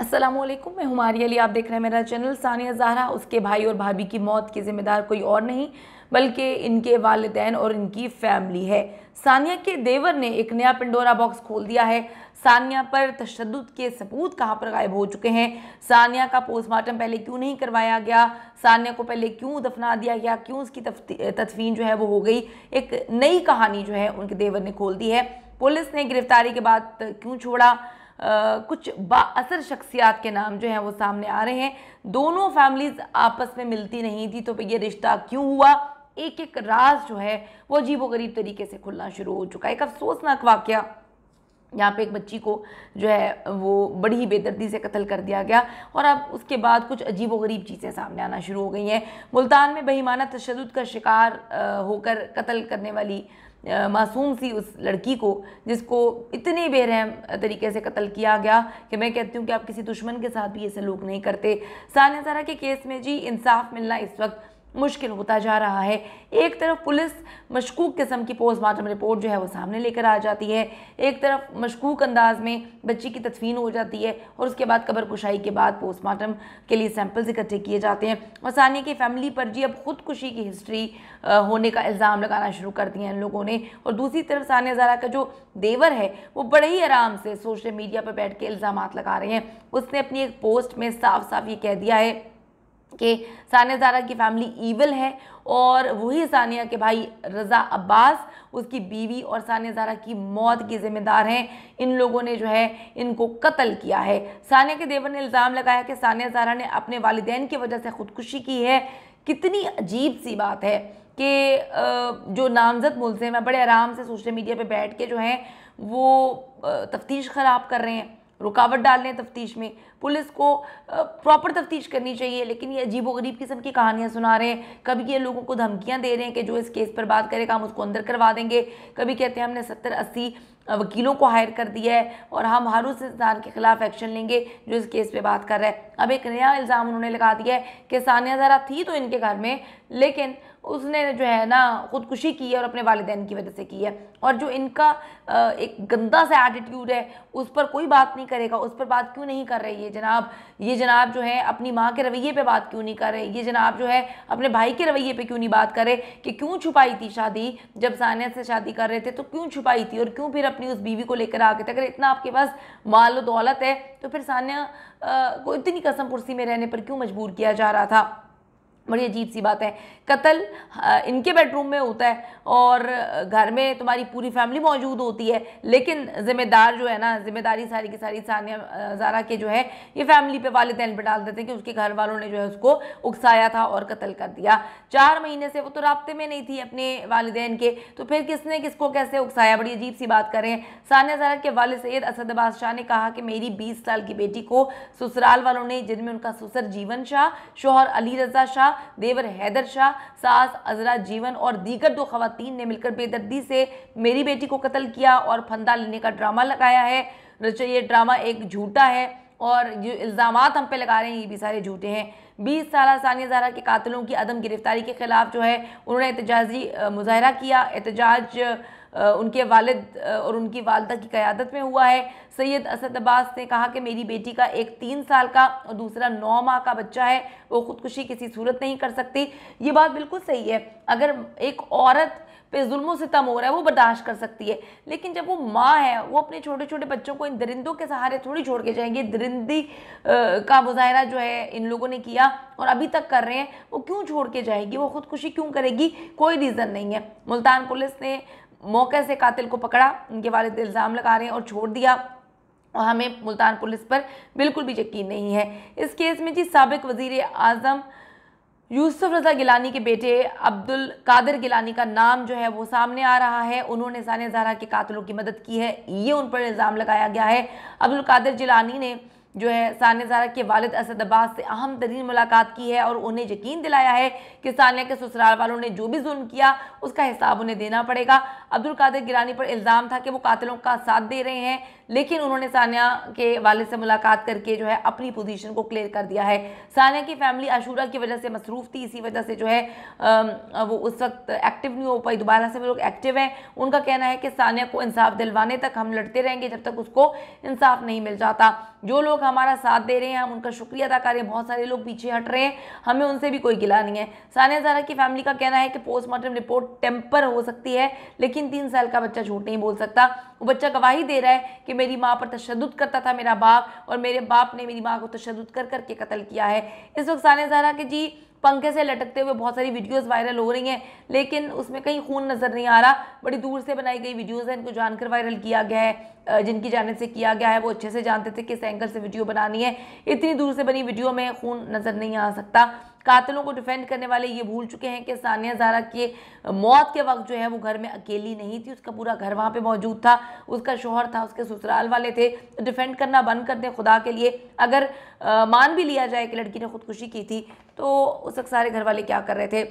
असलम मैं हमारी अली आप देख रहे हैं मेरा चैनल सानिया जहरा उसके भाई और भाभी की मौत की ज़िम्मेदार कोई और नहीं बल्कि इनके वालदेन और इनकी फैमिली है सानिया के देवर ने एक नया पिंडोरा बॉक्स खोल दिया है सानिया पर तशद के सबूत कहाँ पर गायब हो चुके हैं सानिया का पोस्टमार्टम पहले क्यों नहीं करवाया गया सानिया को पहले क्यों दफना दिया गया क्यों उसकी तदफीन जो है वो हो गई एक नई कहानी जो है उनके देवर ने खोल दी है पुलिस ने गिरफ्तारी के बाद क्यों छोड़ा कुछ बासर शख्सियात के नाम जो हैं वो सामने आ रहे हैं दोनों फैमिलीज़ आपस में मिलती नहीं थी तो ये रिश्ता क्यों हुआ एक एक राज जो है वो अजीब गरीब तरीके से खुलना शुरू हो चुका है एक अफसोसनाक वाक़ यहाँ पे एक बच्ची को जो है वो बड़ी ही बेदर्दी से कत्ल कर दिया गया और अब उसके बाद कुछ अजीब गरीब चीज़ें सामने आना शुरू हो गई हैं मुल्तान में बहीमाना तशद का शिकार होकर कत्ल करने वाली मासूम सी उस लड़की को जिसको इतनी बेरहम तरीके से कत्ल किया गया कि मैं कहती हूँ कि आप किसी दुश्मन के साथ भी ये सलूक नहीं करते सान सारा के केस में जी इंसाफ मिलना इस वक्त मुश्किल होता जा रहा है एक तरफ पुलिस मशकूक किस्म की पोस्टमार्टम रिपोर्ट जो है वो सामने लेकर आ जाती है एक तरफ मशकूक अंदाज में बच्ची की तदफीन हो जाती है और उसके बाद कबर कुशाई के बाद पोस्टमार्टम के लिए सैंपल्स इकट्ठे किए जाते हैं और सानिया की फैमिली पर जी अब खुदकुशी की हिस्ट्री होने का इल्ज़ाम लगाना शुरू कर दिया इन लोगों ने और दूसरी तरफ सानिया ज़ारा का जो देवर है वो बड़े ही आराम से सोशल मीडिया पर बैठ के इल्ज़ाम लगा रहे हैं उसने अपनी एक पोस्ट में साफ साफ ये कह दिया है कि सानिया जारा की फैमिली ईवल है और वही सानिया के भाई रज़ा अब्बास उसकी बीवी और सानिया जारा की मौत की ज़िम्मेदार हैं इन लोगों ने जो है इनको कत्ल किया है सानिया के देवर ने इल्ज़ाम लगाया कि सानिया जारा ने अपने वालदेन की वजह से ख़ुदकुशी की है कितनी अजीब सी बात है कि जो नामजद मुलजिम है बड़े आराम से सोशल मीडिया पर बैठ के जो हैं वो तफ्तीश ख़राब कर रहे हैं रुकावट डाल रहे हैं तफ्तीश में पुलिस को प्रॉपर तफ्तीश करनी चाहिए लेकिन ये अजीबोगरीब किस्म की कहानियाँ सुना रहे हैं कभी ये लोगों को धमकियाँ दे रहे हैं कि जो इस केस पर बात करेगा हम उसको अंदर करवा देंगे कभी कहते हैं हमने सत्तर अस्सी वकीलों को हायर कर दिया है और हम हर उस इंसान के खिलाफ एक्शन लेंगे जो इस केस पर बात कर रहा है अब एक नया इल्ज़ाम उन्होंने लगा दिया है कि सानिया ज़रा थी तो इनके घर में लेकिन उसने जो है ना ख़ुदकुशी की है और अपने वालदेन की वजह से की है और जो इनका एक गंदा सा एटीट्यूड है उस पर कोई बात नहीं करेगा उस पर बात क्यों नहीं कर रही है जनाब ये जनाब जो है अपनी माँ के रवैये पर बात क्यों नहीं कर रहे ये जनाब जो है अपने भाई के रवैये पर क्यों नहीं बात कर रहे कि क्यों छुपाई थी शादी जब सानिया से शादी कर रहे थे तो क्यों छुपाई थी और क्यों फिर अपनी उस बीवी को लेकर आ गए थे अगर इतना आपके पास माल दौलत है तो फिर सानिया को इतनी कसम कुर्सी में रहने पर क्यों मजबूर किया जा रहा था बड़ी अजीब सी बात है कत्ल इनके बेडरूम में होता है और घर में तुम्हारी पूरी फैमिली मौजूद होती है लेकिन ज़िम्मेदार जो है ना ज़िम्मेदारी सारी की सारी सानिया ज़ारा के जो है ये फैमिली पे वाले तैन पर डाल देते हैं कि उसके घर वालों ने जो है उसको उकसाया था और कत्ल कर दिया चार महीने से वो तो रबते में नहीं थी अपने वालदे के तो फिर किसने किसको कैसे उकसाया बड़ी अजीब सी बात करें सानिया ज़ारा के वाल सैद असद बादशाह शाह ने कहा कि मेरी बीस साल की बेटी को ससुराल वालों ने जिनमें उनका ससुर जीवन शाह शोहर अली रजा शाह देवर हैदर शाह सास अजरा जीवन और दीगर दो खातन ने मिलकर बेदर्दी से मेरी बेटी को कत्ल किया और फंदा लेने का ड्रामा लगाया है ये ड्रामा एक झूठा है और जो इल्ज़ाम हम पे लगा रहे हैं ये भी सारे झूठे हैं बीस साल सानिया जारा के कातलों की अदम गिरफ्तारी के खिलाफ जो है उन्होंने एहतजाजी मुजाहरा किया एहतजाज उनके वालिद और उनकी वालदा की क़्यादत में हुआ है सैयद असद अब्बास ने कहा कि मेरी बेटी का एक तीन साल का और दूसरा नौ माह का बच्चा है वो ख़ुदकुशी किसी सूरत नहीं कर सकती ये बात बिल्कुल सही है अगर एक औरत पे से सितम हो रहा है वो बर्दाश्त कर सकती है लेकिन जब वो माँ है वो अपने छोटे छोटे बच्चों को इन दरिंदों के सहारे थोड़ी छोड़ के जाएंगे दरिंदी का मुजाहरा जो है इन लोगों ने किया और अभी तक कर रहे हैं वो क्यों छोड़ के जाएगी वो ख़ुदकुशी क्यों करेगी कोई रीज़न नहीं है मुल्तान पुलिस ने मौके से कातिल को पकड़ा उनके वाले इल्ज़ाम लगा रहे हैं और छोड़ दिया और हमें मुल्तान पुलिस पर बिल्कुल भी यकीन नहीं है इस केस में जी सबक वज़ी अजम यूसुफ रजा गिलानी के बेटे अब्दुल कादिर गिलानी का नाम जो है वो सामने आ रहा है उन्होंने सान जहरा के कातलों की मदद की है ये उन पर इल्ज़ाम लगाया गया है अब्दुल कादिर जिलानी ने जो है सान्य जारा के वालिद असद अब्बास से अहम तरीन मुलाकात की है और उन्हें यकीन दिलाया है कि सान्या के ससुराल वालों ने जो भी जुल्म किया उसका हिसाब उन्हें देना पड़ेगा अब्दुल कादिर गिरानी पर इल्ज़ाम था कि वो कातिलों का साथ दे रहे हैं लेकिन उन्होंने सानिया के वाले से मुलाकात करके जो है अपनी पोजीशन को क्लियर कर दिया है सानिया की फैमिली आशूरा की वजह से मसरूफ़ थी इसी वजह से जो है वो उस वक्त एक्टिव नहीं हो पाई दोबारा से वो लोग एक्टिव हैं उनका कहना है कि सानिया को इंसाफ दिलवाने तक हम लड़ते रहेंगे जब तक उसको इंसाफ नहीं मिल जाता जो लोग हमारा साथ दे रहे हैं हम उनका शुक्रिया अदा कर रहे हैं बहुत सारे लोग पीछे हट रहे हैं हमें उनसे भी कोई गिला नहीं है सानिया जारा की फैमिली का कहना है कि पोस्टमार्टम रिपोर्ट टेम्पर हो सकती है लेकिन तीन साल का बच्चा झूठ नहीं बोल सकता वो बच्चा गवाही दे रहा है कि मेरी माँ पर तशद करता था मेरा बाप और मेरे बाप ने मेरी माँ को तशद कर करके कत्ल किया है इस वक्त सान जहरा के जी पंखे से लटकते हुए बहुत सारी वीडियोस वायरल हो रही हैं लेकिन उसमें कहीं खून नज़र नहीं आ रहा बड़ी दूर से बनाई गई वीडियोस हैं इनको जानकर वायरल किया गया है जिनकी जाने से किया गया है वो अच्छे से जानते थे किस एंगल से वीडियो बनानी है इतनी दूर से बनी वीडियो में खून नज़र नहीं आ सकता कातलों को डिफेंड करने वाले ये भूल चुके हैं कि सानिया जारा के मौत के वक्त जो है वो घर में अकेली नहीं थी उसका पूरा घर वहाँ पे मौजूद था उसका शोहर था उसके ससुराल वाले थे तो डिफेंड करना बंद कर दें खुदा के लिए अगर आ, मान भी लिया जाए कि लड़की ने खुदकुशी की थी तो उस वक्त सारे घर वाले क्या कर रहे थे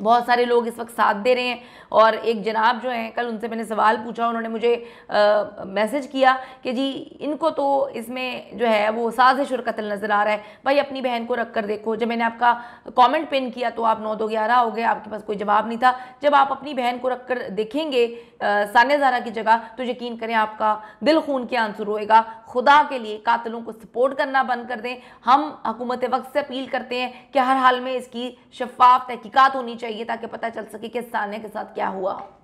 बहुत सारे लोग इस वक्त साथ दे रहे हैं और एक जनाब जो हैं कल उनसे मैंने सवाल पूछा उन्होंने मुझे आ, मैसेज किया कि जी इनको तो इसमें जो है वो साजिश और कत्ल नज़र आ रहा है भाई अपनी बहन को रख कर देखो जब मैंने आपका कमेंट पिन किया तो आप नौ दो ग्यारह हो गए आपके पास कोई जवाब नहीं था जब आप अपनी बहन को रख कर देखेंगे सान्य जारा की जगह तो यकीन करें आपका दिल खून के आंसर होएगा खुदा के लिए कातलों को सपोर्ट करना बंद कर दें हम हकूमत वक्त से अपील करते हैं कि हर हाल में इसकी शफाफ तहकीकत होनी चाहिए चाहिए ताकि पता चल सके कि सान्या के साथ क्या हुआ